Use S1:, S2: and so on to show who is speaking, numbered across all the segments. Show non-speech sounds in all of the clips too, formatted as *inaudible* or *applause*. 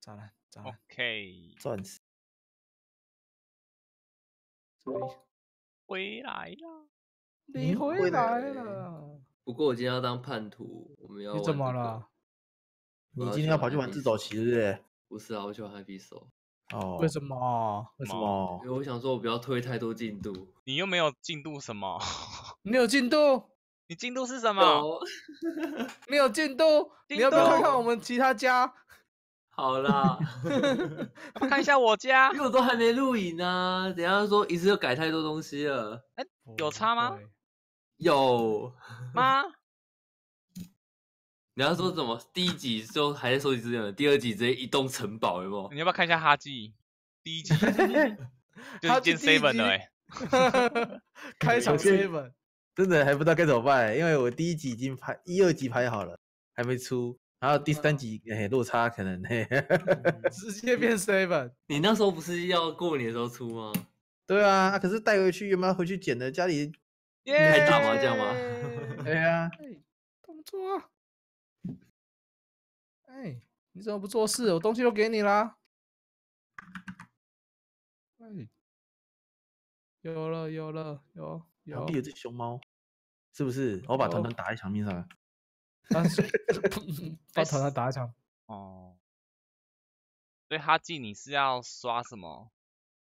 S1: 咋了？咋了？OK，钻石，回来了，
S2: 你回来
S1: 了。
S3: 不过我今天要当叛徒，我们要。你怎么了？
S2: 你今天要跑去玩自走棋，是不
S3: 是？不是啊，我玩 Happy 手。哦。为什
S2: 么？为什么？
S3: 因为我想说我不要推太多进度。你又没有进度什么？*laughs*
S2: 你有进度？你进度是什么？没 *laughs* 有进度。你要不要看看我们其他家？
S3: 好啦，*laughs* 看一下我家，因我都还没录影呢。等下说一次又改太多东西了。哎，有差吗？有吗？*laughs* 你要说怎么第一集就还在收集资料，第二集直接移动城堡，有有？你要不要看一下哈基？第一集，*laughs* 哈记第一集，开场 C 本，
S2: 真的还不知道该怎么办，因为我第一集已经拍一、二集拍好了，还没出。还有第三集，哎，落差可能，直接 *laughs* 变 seven。你那时候不是要过年的时候出吗？对啊，可是带回去，原本回去捡的家里。你还打麻将吗？
S1: *laughs* 对啊，动作。哎，你怎么不做事？我东西都给你啦。哎，有了有了有有。壁有只熊猫？是不是？我把团团打在墙面上。到头上打抢
S3: 哦，所以哈基你是要刷什么？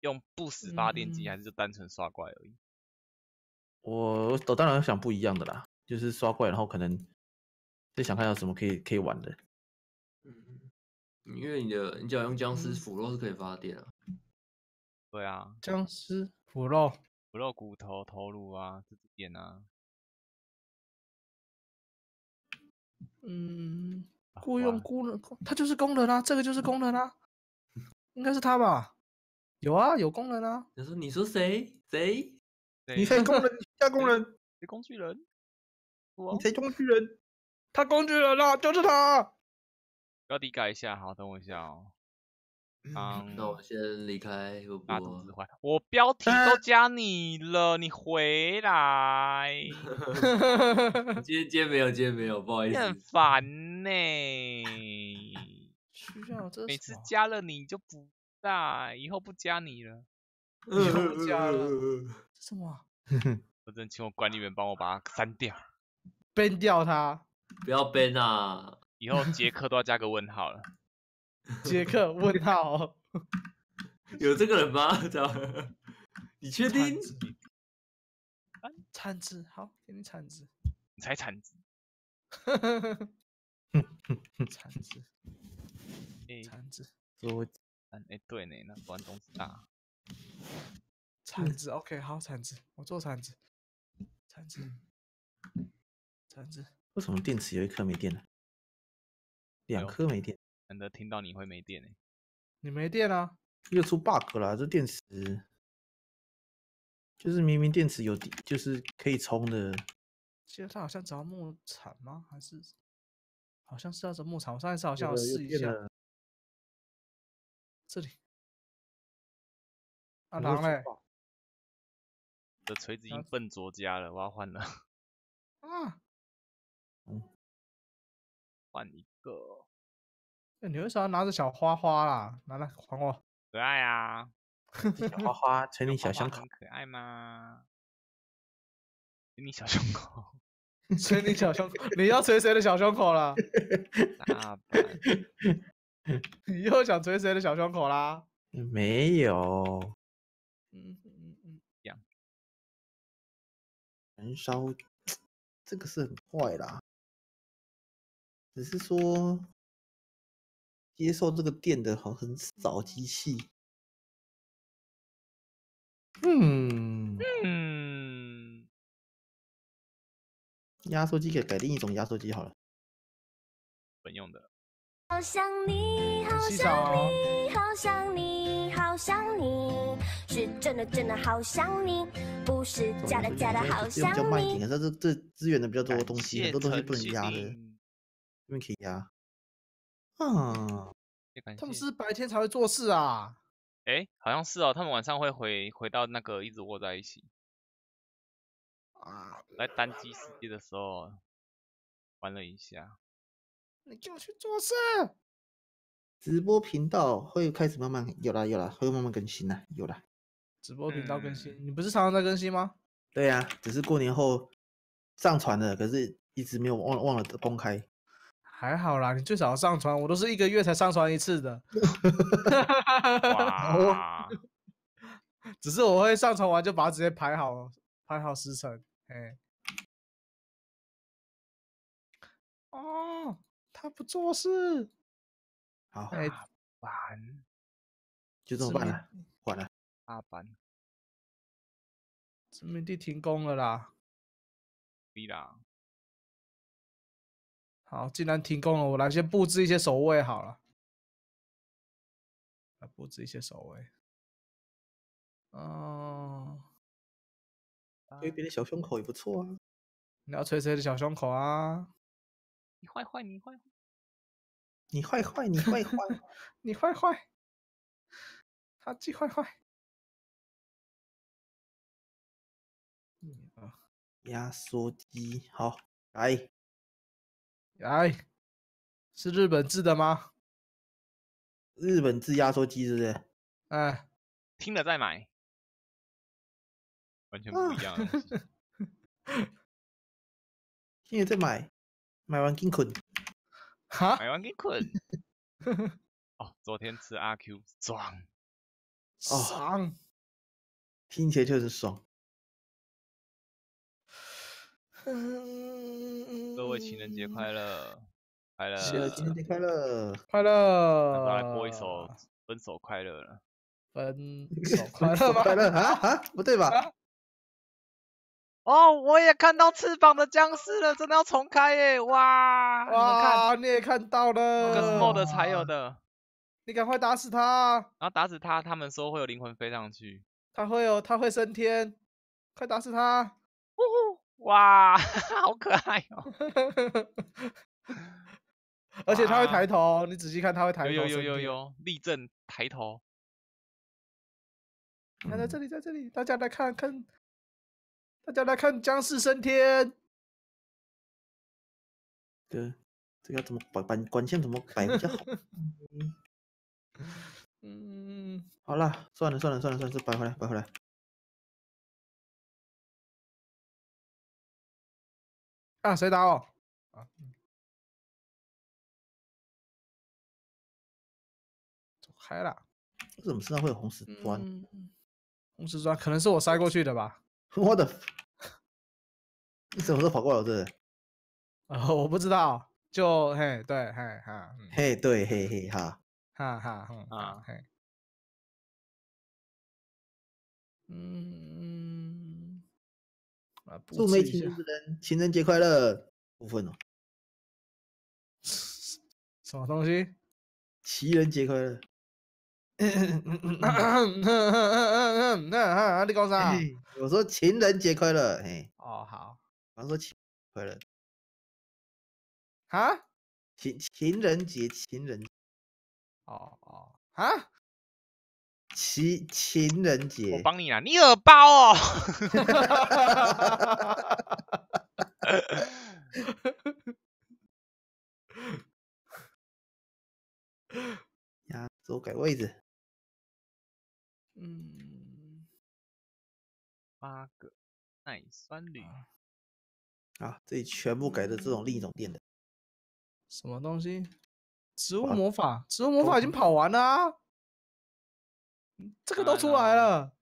S3: 用不死发电机还是就单纯刷怪而已？我我当然想不一样的啦，就是刷怪，然后可能就想看有什么可以可以玩的。嗯，因为你的你只要用僵尸腐肉是可以发电啊。对啊，
S1: 僵尸
S3: 腐肉、腐肉骨头、头颅啊，这些点啊。
S1: 嗯，雇佣工人，他就是工人啊，这
S2: 个就是工人啊，*laughs* 应该是他吧？有啊，有工人啊。
S3: 你说，你是谁？谁？*laughs* 你谁工人？下工人？谁工具人？
S1: 你谁工具人？他工具人啊，就是他。
S3: 标题改一下，好，等我一下哦。嗯，那我先离开，我不。我标题都加你了，你回来。*laughs* 接 *laughs* 接没有接没有，不好意思。很烦呢。*laughs* 需要这？每次加了你就不在，以后不加你了。以后不加了。什么？我真请我管理员帮我把它删掉，
S2: 崩掉他，
S3: 不要崩啊！以后杰克都要加个问号了。杰克问号，*laughs* 有这个人吗？叫，你确定？
S2: 铲子，好，给你铲子。你猜铲子？
S1: *laughs* 铲子，
S3: 铲子，做。哎，对呢，那关东西大。
S2: 铲子，OK，好，铲子，我做铲子。铲子，铲
S3: 子。为什么电池有一颗没电啊？两颗没电。难得听到你会没电哎，
S2: 你没电了，又出 bug 了，这电池就是明明电池有，就是可以充的。现在他好像找牧
S1: 场吗？还是好像是要找牧场？我上一次好像试一下。这里，阿狼哎，这锤子已经笨拙家了，我要换了。啊，嗯，换一个。你为啥拿着小花花啦？拿来还我，
S3: 可爱啊！
S1: 小花花捶 *laughs* *laughs* 你小胸口，
S3: 可爱吗？捶你小胸口，
S2: 捶你小胸口，你要捶谁的小胸口了？
S1: *laughs* 你又想捶谁的小胸口啦？没有。嗯嗯嗯样，燃烧 *tsk* 这个是很坏啦，只是说。接受这个电的好很少机器。嗯嗯，压缩机给
S3: 改另一种压缩机好了，本用的。
S1: 好想你，好想你，好想你，好想你，是真的真的好想你，不是假的假的好想你。比慢一
S2: 但是这资源的比较多的东西，
S3: 很
S1: 多东西不能压的，因为可以压。啊，
S3: 他们
S2: 是白天才会做事啊？
S3: 哎，好像是哦，他们晚上会回回到那个一直窝在一起。啊，来单机世界的时候玩了一下。
S1: 你就我去做事。
S3: 直播频道会开始慢慢有了有了，会慢慢更新了。有了，直播频道更
S2: 新，你不是常常在更新吗？对呀，只是过年后上传了，可是一直没有忘忘了公开。还好啦，你最少要上传，我都是一个月才上传一次的。*laughs* 只是我会上传
S1: 完就把它直接排好，排好时辰。哎，哦，他不做事。好，大板，就这么办了，完了。大班，殖民地停工了啦。闭啦。好，既然停工了，我来先布置一些守卫好了。来布置一些守卫。哦，捶捶的小胸口也不错啊。你要捶捶的小胸口啊！你坏坏，你坏坏，你坏坏，你坏坏，*laughs* 你坏坏，他既坏坏。压缩机好，来。来，是日本制的吗？日本制压缩机，是不是？哎，听了再买，完全不一样。*laughs* 听了再买，买完金捆，哈，
S3: 买完金捆。*laughs* 哦，昨天吃阿 Q 爽，爽，
S1: 听起来确实爽。
S3: 各位情人节快乐，快乐！情人
S1: 节快乐，
S2: 快乐！来播一
S3: 首《分手快乐》了，*laughs* 分手快乐快乐啊啊！不对吧？*laughs*
S1: 哦，我也看到翅膀的僵尸了，真的要重
S2: 开耶！哇哇！你也看到了，这是
S3: MOD 才有的，
S2: 你赶快打死他！
S3: 然后打死他，他们说会有灵魂飞上去，
S2: 他会有，他会升天，快打死他！
S3: 哇，*laughs* 好可爱哦！
S2: *laughs* 而且他会抬头，你仔细看，他会抬头。有有有有
S3: 有，立正抬头。
S1: 来，在这里，在这里，大家来看看，大家来看僵尸升天。对，这个怎么摆？关关键怎么摆比较好？*laughs* 嗯，好了，算了算了算了算了，摆回来，摆回来。啊！谁打我？啊！走开了！我怎么身上会有红石砖？红石砖可能是我
S2: 塞过去的吧。*laughs* 我的！你怎么跑过来我这是？
S1: 啊，*laughs* 我不知道。就嘿，对，嘿哈。嘿，对，嘿嘿哈。哈哈，啊嘿。嗯嗯。祝没情人情人节快乐。部分哦。*laughs* 什么东西？情人节快乐。*coughs* 你啥？我说情人节快乐。嘿。哦，好。我说情快乐。哈？情情人节情人。哦
S3: 哦。哈？
S1: 情情人节，我帮
S3: 你拿，你耳包哦！
S1: 呀，都改位置。嗯，八个耐酸铝。啊，这里全部改的这种另一种电的。什么东西？植物魔法，植物魔法已经跑完了。这个都出来了，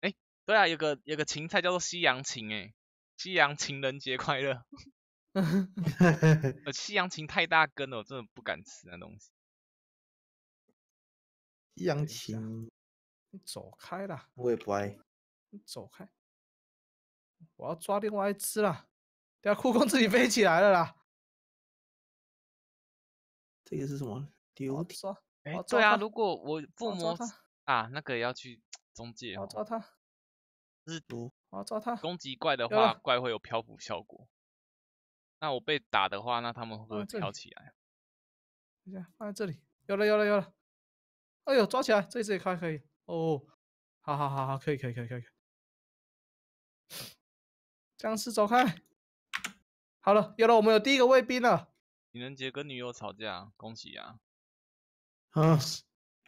S3: 哎，对啊，有个有个芹菜叫做西洋芹，哎，西洋情人节快乐。
S1: 呃，*laughs*
S3: 西洋芹太大根了，我真的不敢吃那东西。
S1: 西洋芹，你走开了。我也不爱。你走开，我要抓另外一只了。对啊，酷酷自己飞起来了啦。这个是什么？流体。
S3: 对啊，如果我附魔啊，那个要去中介。好抓他，日毒。好抓他，攻击怪的话，*laughs* 怪会有漂浮效果。那我被打的话，那他们会飘起来。
S2: 下，放在这里。有了，有了，有了。哎呦，抓起来，这只也开可以。哦，
S3: 好
S1: 好好好，可以可以可以可以。
S2: 僵尸走开。好了，有了，我们有第一个卫兵了。
S3: 李仁杰跟女友吵架，恭喜啊！
S1: 啊，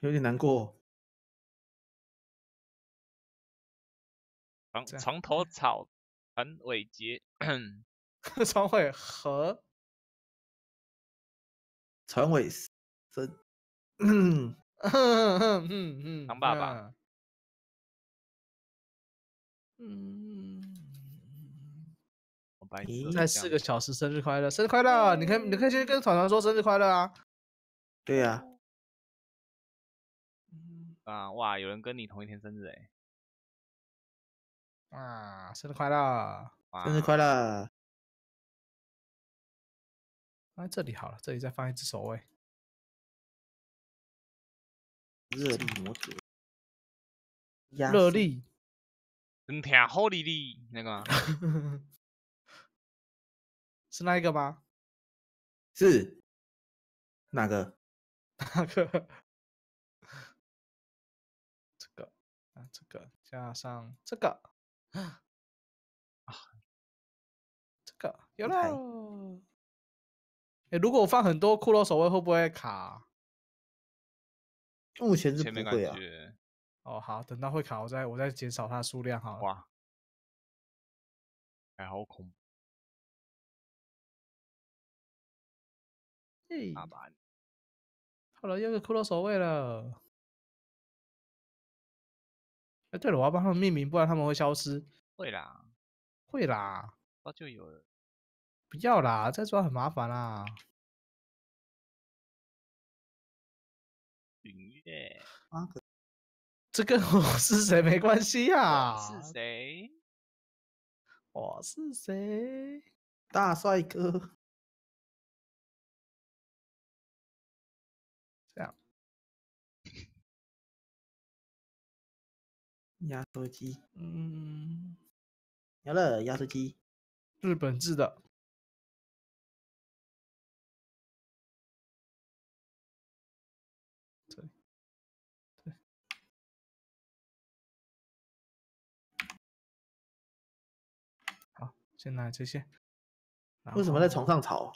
S1: 有点难过。床床头草，船尾结，船 *laughs* 尾和，*laughs* 船尾森，嗯嗯嗯嗯，
S3: 我白痴。在四
S2: 个小时，生日快乐！生日快乐！你可以，你可
S3: 以先跟团团说生日快乐啊。对呀。啊哇，有人跟你同一天生日哎！
S1: 啊，生日快乐，生日快乐！哎，这里好了，这里再放一只手哎。热力魔族。热力，你听好丽丽那个，是那一个吗？是哪个？哪个？这个加上这个，啊，这个有了。哎，如果我放很多骷髅守卫会不会卡？目前是不感啊。哦，好，等到会卡，我再我再减少它数量哈。哇，哎，好恐。哎。好了，又是骷髅守卫了。哎，对了，我要帮他们命名，不然他们会消失。会啦，会啦，那就有了。不要啦，再抓很麻烦啦。云月，*laughs* 这个我 *laughs* 是谁没关系呀？是谁？我是谁？大帅哥。压缩机，嗯，有了压缩机，日本制的。对，对。好，先拿这些。
S2: 为什么在床上
S1: 吵？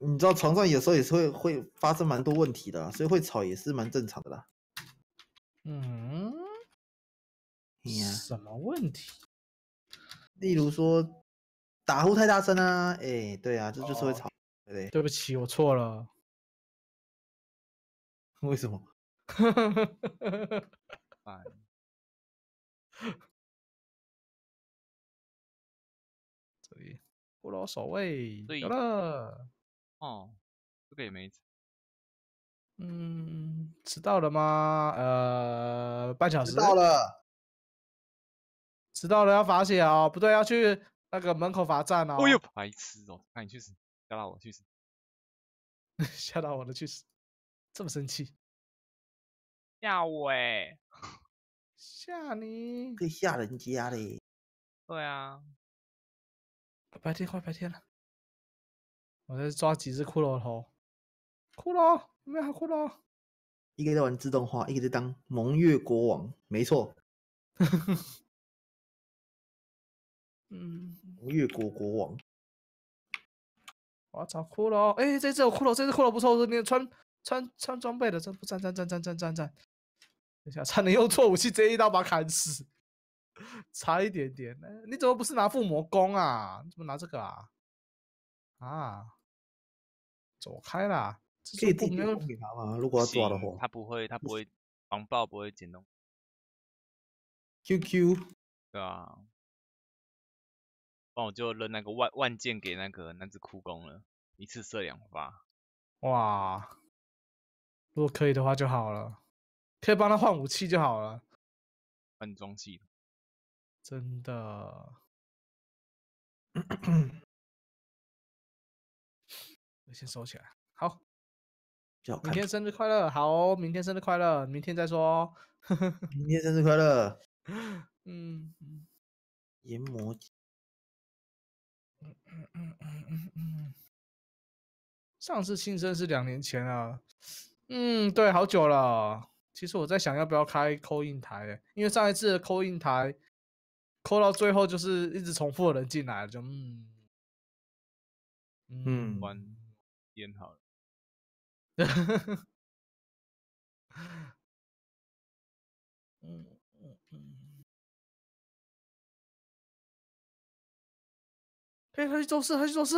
S1: 你知道床上有时
S2: 候也是会发生蛮多问题的，所以会吵也是蛮正常的啦。嗯。什么问题？例如说打呼太大声啊，哎，对啊，这就是会吵，对不对？对不起，我错
S1: 了。为什么？*laughs* 哎，作不啰所谓，得
S3: 了。哦，这个也没
S2: 嗯，迟到了吗？呃，半小时。到了。迟到了要罚写哦，不对，要去那个门口罚站哦。哎呦，
S3: 白痴哦，那你去死，吓到我去死，
S2: *laughs* 吓到我了去死，这么生气，
S3: 吓我哎，
S1: 吓你，
S2: 可以吓人家嘞，对啊。白天快白天了，我在抓几只骷髅头，
S1: 骷髅，没有好骷髅。一个在玩自动化，一个在当盟月国王，没错。*laughs* 嗯，越国国王，我操骷髅！哎，这次我骷髅，这
S2: 次骷髅不错，是穿穿穿装备的，这不站站站站站站战。等下差点用错武器，接一刀把砍死，*laughs* 差一点点。你怎么不是拿附魔弓啊？你怎么拿这个啊？啊，走开
S1: 啦！这不应该给他吗？如果要抓的话，
S3: 他不会，他不会防爆，不会减攻。QQ，对那我就扔那个万万箭给那个男子枯弓了，一次射两发。
S1: 哇，如果可以的话就好了，可以帮他换武器就好了，换装器。真的，我 *clears throat* 先收起来。好，明天
S2: 生日快乐。好，明天生日快乐。明天再说。
S1: 明天生日快乐。*laughs* 嗯，研磨。嗯嗯嗯嗯嗯，上次庆
S2: 生是两年前啊，嗯，对，好久了。其实我在想，要不要开扣印台，因为上一次扣印台扣到最后就是一直重复的人
S1: 进来就嗯嗯，玩点好了。*laughs* 嗯。哎，他去做事，他去做事。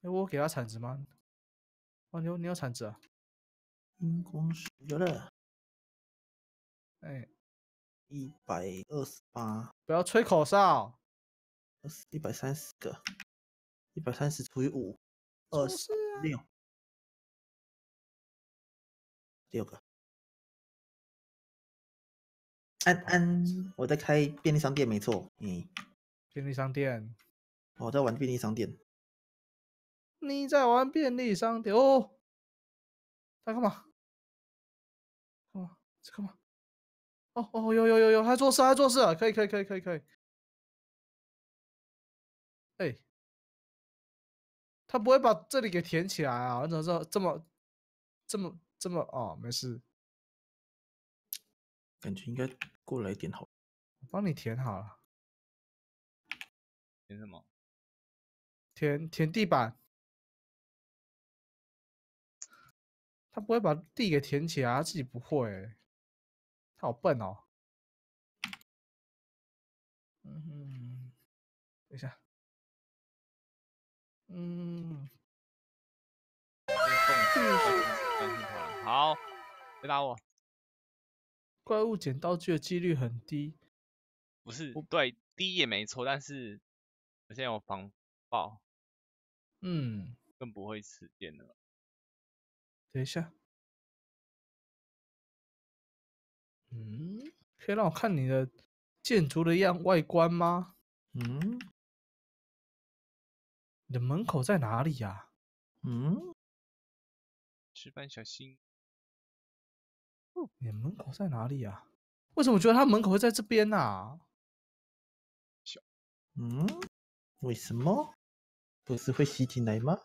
S1: 哎，我给他铲子吗？哦，你有，你有铲子啊？荧光石有了。哎，一百二十八。不要吹口哨。二十一百三十个，一百三十除以五，二十六。六个。安安，我在开便利商店，没错。嗯。便利商店。我在玩便利商店。你在玩便利商店哦？在干嘛？干嘛？在干嘛？哦哦，有有有有，还做事还做事，啊！可以可以可以可以可以。哎，他不会把这里给填起来啊？怎么道这么这么这么？哦，没事。感觉应该过来一点好，我帮你填好了。填什么？填填地板。他不会把地给填起来，他自己不会。他好笨哦。嗯哼，等一下。嗯。
S3: *laughs* 好，回答我。
S2: 怪物捡道具的几率很低，
S3: 不是？对，低也没错，但是我现在有防爆，嗯，更不
S1: 会死电了。等一下，嗯，可以让我看你的建筑的样外观吗？嗯，你的门口在哪里呀？嗯，吃饭小心。你门口在哪里啊？为什么我觉得他门口会在这边呢？小，嗯，为什么不是会吸进来吗？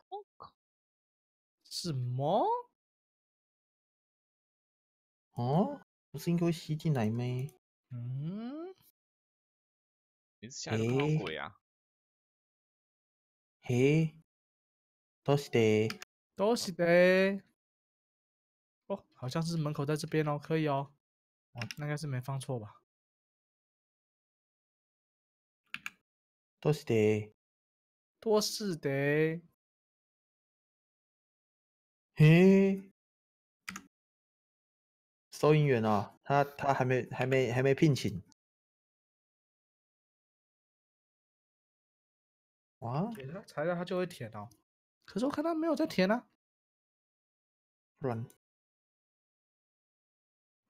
S1: 什么？哦，不是应该吸进来吗？嗯，你是吓人到鬼啊？嘿，都是的，都是的。哦，好像是门口在这边哦，可以哦。哦，应该是没放错吧。多是得，多是得。嘿，收银员啊，他他还没还没还没聘请。哇，给他材料他就会填哦。可是我看他没有在填啊。r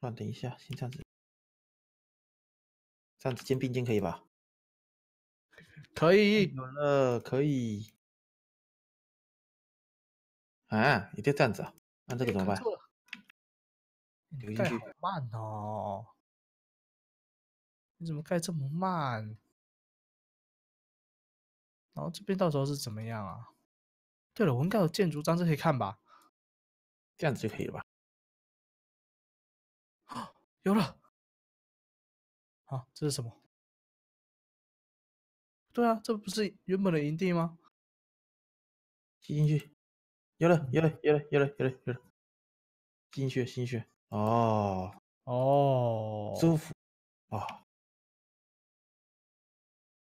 S1: 那等一下，先这样子，这样子肩并肩可以吧？*laughs* 可以，有了，可以。啊，一定这样子啊！那这个怎么办？盖好慢哦，你怎么盖这么慢？然后这边到时候是怎么样啊？对了，我们盖的建筑章这以看吧，这样子就可以了吧？有了，好，这是什么？对啊，这不是原本的营地吗？吸进去，有了，有了，有了，有了，有了，有了，心血，心血，哦，哦，舒服啊！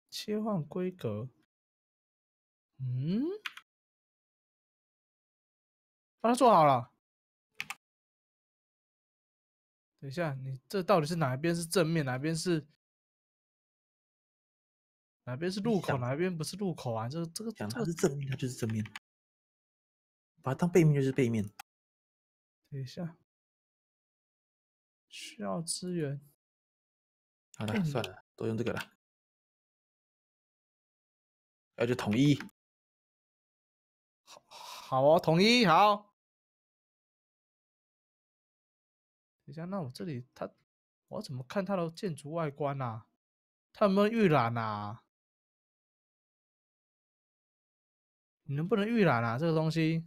S1: 切换规格，嗯，把它做好了。等一下，你这到底是哪一边是正面，哪边是哪边是路口，哪边不是路口啊？这这个它是正面，它就是正面，把它当背面就是背面。等一下，需要资源。好了，算了，都用这个了。那就统一。好，好哦，统一好。一下，那我
S2: 这里他，我怎么看他的建筑外观呐？他有没有预览啊？
S1: 你能不能预览啊？这个东西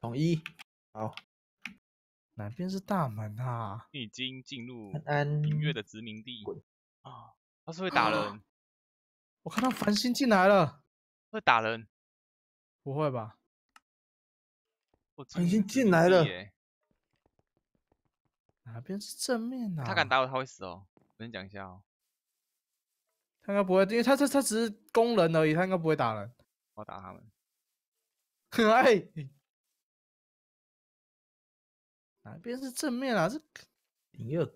S1: 统一好。南边是大门啊！
S3: 已经进入安乐的殖民地啊！他是会打人。
S2: 我看到繁星进来了，会打人？不会吧？
S3: 我已经进来了，哪边
S2: 是正面啊？他敢
S3: 打我，他会死哦。我先讲一下哦，
S2: 他应该不会，因为他他他只是工人而已，他应该不会打人。
S3: 我打他们，
S1: 可 *laughs* 爱。哪边是正面啊？这有